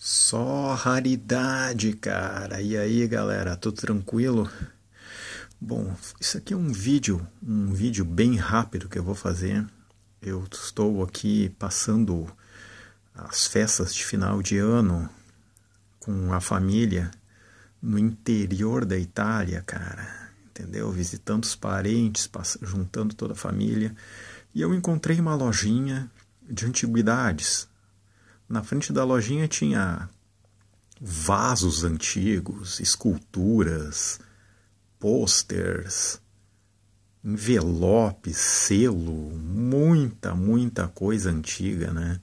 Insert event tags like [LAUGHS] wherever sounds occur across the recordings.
Só raridade, cara. E aí, galera, tudo tranquilo? Bom, isso aqui é um vídeo, um vídeo bem rápido que eu vou fazer. Eu estou aqui passando as festas de final de ano com a família no interior da Itália, cara. Entendeu? Visitando os parentes, juntando toda a família. E eu encontrei uma lojinha de antiguidades na frente da lojinha tinha vasos antigos, esculturas, posters, envelope, selo, muita, muita coisa antiga, né?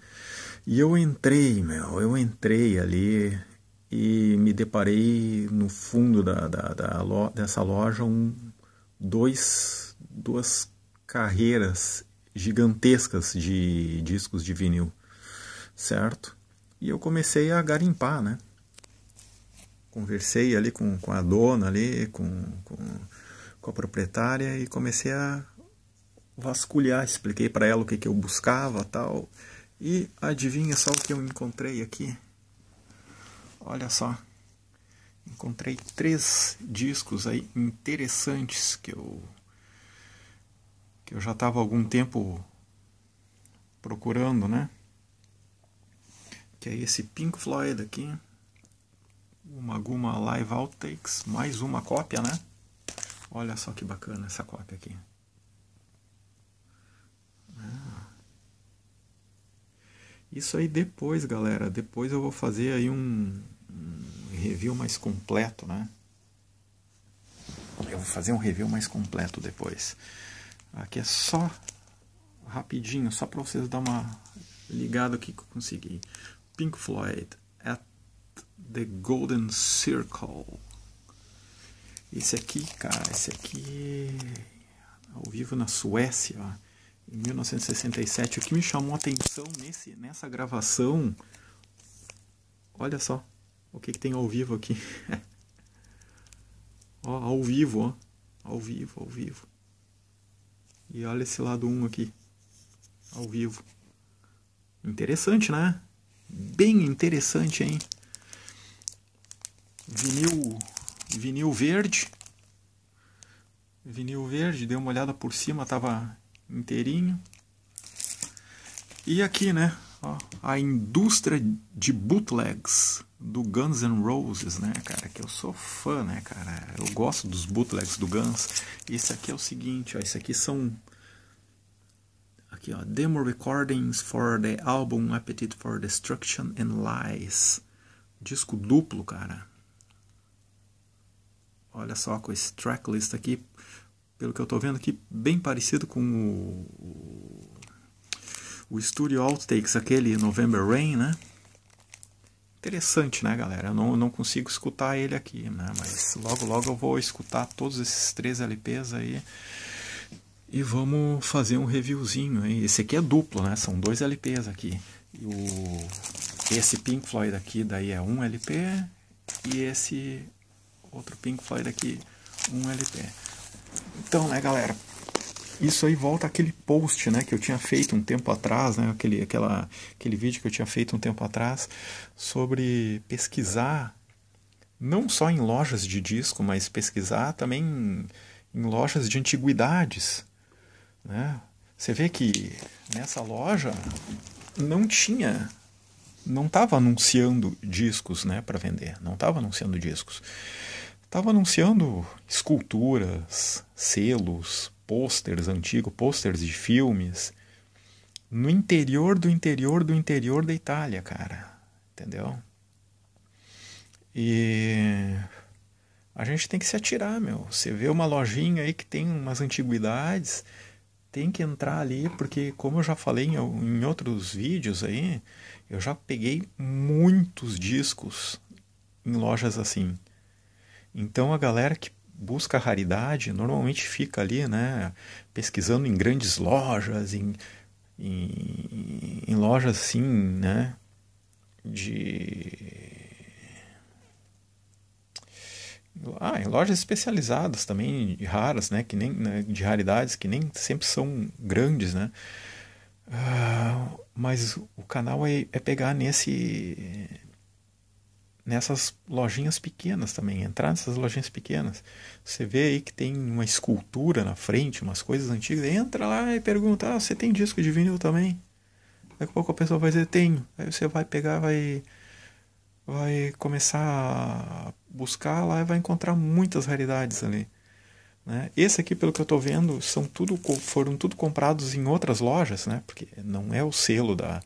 E eu entrei, meu, eu entrei ali e me deparei no fundo da, da, da lo, dessa loja um, dois, duas carreiras gigantescas de discos de vinil certo? E eu comecei a garimpar, né? Conversei ali com, com a dona ali, com, com, com a proprietária e comecei a vasculhar, expliquei para ela o que, que eu buscava tal. E adivinha só o que eu encontrei aqui? Olha só, encontrei três discos aí interessantes que eu que eu já estava algum tempo procurando, né? que é esse Pink Floyd aqui. Uma Guma Live Outtakes, mais uma cópia, né? Olha só que bacana essa cópia aqui. Ah. Isso aí depois, galera. Depois eu vou fazer aí um, um review mais completo, né? Eu vou fazer um review mais completo depois. Aqui é só rapidinho, só para vocês dar uma ligada o que eu consegui. Pink Floyd At the Golden Circle. Esse aqui, cara, esse aqui é ao vivo na Suécia, em 1967. O que me chamou a atenção nesse, nessa gravação, olha só o que, que tem ao vivo aqui. [LAUGHS] ó, ao vivo, ó. Ao vivo, ao vivo. E olha esse lado 1 um aqui. Ao vivo. Interessante, né? Bem interessante, hein? Vinil, vinil verde. Vinil verde, dei uma olhada por cima, tava inteirinho. E aqui, né? Ó, a indústria de bootlegs do Guns N' Roses, né, cara? Que eu sou fã, né, cara? Eu gosto dos bootlegs do Guns. Esse aqui é o seguinte, ó. Isso aqui são Aqui, ó. Demo recordings for the album Appetite for Destruction and Lies. Disco duplo, cara. Olha só com esse tracklist aqui. Pelo que eu tô vendo aqui, bem parecido com o. O Studio Outtakes, aquele November Rain, né? Interessante, né, galera? Eu não, não consigo escutar ele aqui, né? Mas logo, logo eu vou escutar todos esses três LPs aí e vamos fazer um reviewzinho. Hein? Esse aqui é duplo, né? São dois LPs aqui. O, esse Pink Floyd aqui daí é um LP e esse outro Pink Floyd aqui um LP. Então, né, galera? Isso aí volta aquele post, né, que eu tinha feito um tempo atrás, né, aquele, aquela, aquele vídeo que eu tinha feito um tempo atrás sobre pesquisar não só em lojas de disco, mas pesquisar também em lojas de antiguidades, né? Você vê que nessa loja não tinha, não estava anunciando discos né, para vender, não estava anunciando discos. Estava anunciando esculturas, selos, pôsteres antigos, pôsteres de filmes, no interior do interior do interior da Itália, cara. Entendeu? E a gente tem que se atirar, meu. Você vê uma lojinha aí que tem umas antiguidades, tem que entrar ali, porque como eu já falei em, em outros vídeos aí, eu já peguei muitos discos em lojas assim. Então a galera que busca raridade normalmente fica ali, né, pesquisando em grandes lojas, em, em, em lojas assim, né, de ah, em lojas especializadas também, raras, né? Que nem, né, de raridades, que nem sempre são grandes, né? Uh, mas o canal é, é pegar nesse nessas lojinhas pequenas também, entrar nessas lojinhas pequenas. Você vê aí que tem uma escultura na frente, umas coisas antigas, entra lá e pergunta: ah, você tem disco de vinil também? Daqui a pouco a pessoa vai dizer: tenho. Aí você vai pegar, vai vai começar a buscar lá e vai encontrar muitas raridades ali. Né? Esse aqui, pelo que eu estou vendo, são tudo, foram tudo comprados em outras lojas, né? porque não é o selo da,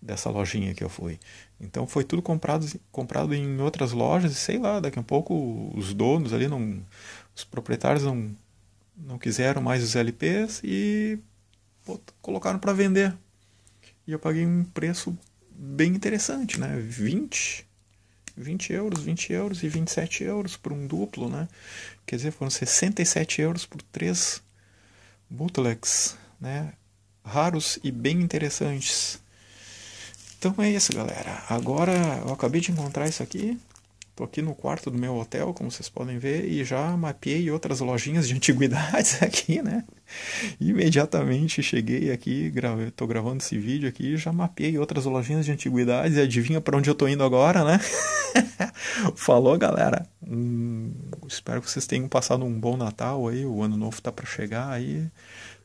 dessa lojinha que eu fui. Então foi tudo comprado, comprado em outras lojas e sei lá, daqui a pouco os donos ali, não, os proprietários não, não quiseram mais os LPs e pô, colocaram para vender. E eu paguei um preço bem interessante, né? 20 20 euros, 20 euros e 27 euros por um duplo, né? Quer dizer, foram 67 euros por três bootlegs, né? Raros e bem interessantes. Então é isso, galera. Agora eu acabei de encontrar isso aqui. Estou aqui no quarto do meu hotel, como vocês podem ver, e já mapeei outras lojinhas de [LAUGHS] antiguidades aqui, né? Imediatamente cheguei aqui, grave, tô gravando esse vídeo aqui, já mapeei outras lojinhas de antiguidades e adivinha para onde eu tô indo agora, né? [LAUGHS] Falou, galera. Hum, espero que vocês tenham passado um bom Natal aí, o ano novo tá para chegar aí.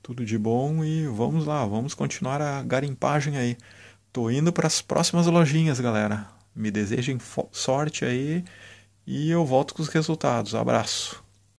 Tudo de bom e vamos lá, vamos continuar a garimpagem aí. Tô indo para as próximas lojinhas, galera. Me desejem sorte aí e eu volto com os resultados. Abraço.